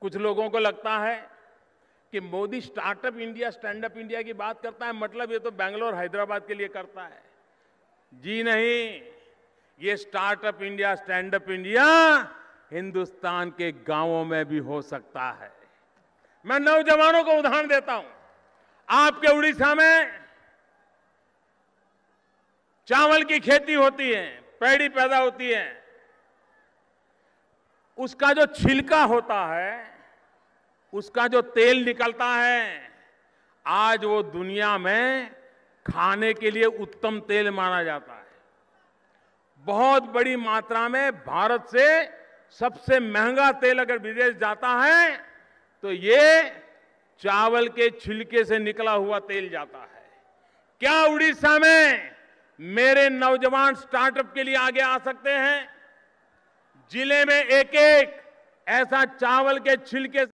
कुछ लोगों को लगता है कि Modi startup India stand up India की बात करता है मतलब ये तो बैंगलोर हैदराबाद के लिए करता है जी नहीं ये startup India stand up India Hindustan के गांवों में भी हो सकता है मैं नौजवानों को उदाहरण देता हूं आपके उड़ीसा में चावल की खेती होती है पैड़ी पैदा होती है उसका जो छिलका होता है उसका जो तेल निकलता है आज वो दुनिया में खाने के लिए उत्तम तेल माना जाता है बहुत बड़ी मात्रा में भारत से सबसे महंगा तेल अगर विदेश जाता है तो ये चावल के छिलके से निकला हुआ तेल जाता है क्या उड़ीसा में मेरे नौजवान स्टार्टअप के लिए आगे आ सकते हैं जिले में एक एक ऐसा चावल के छिलके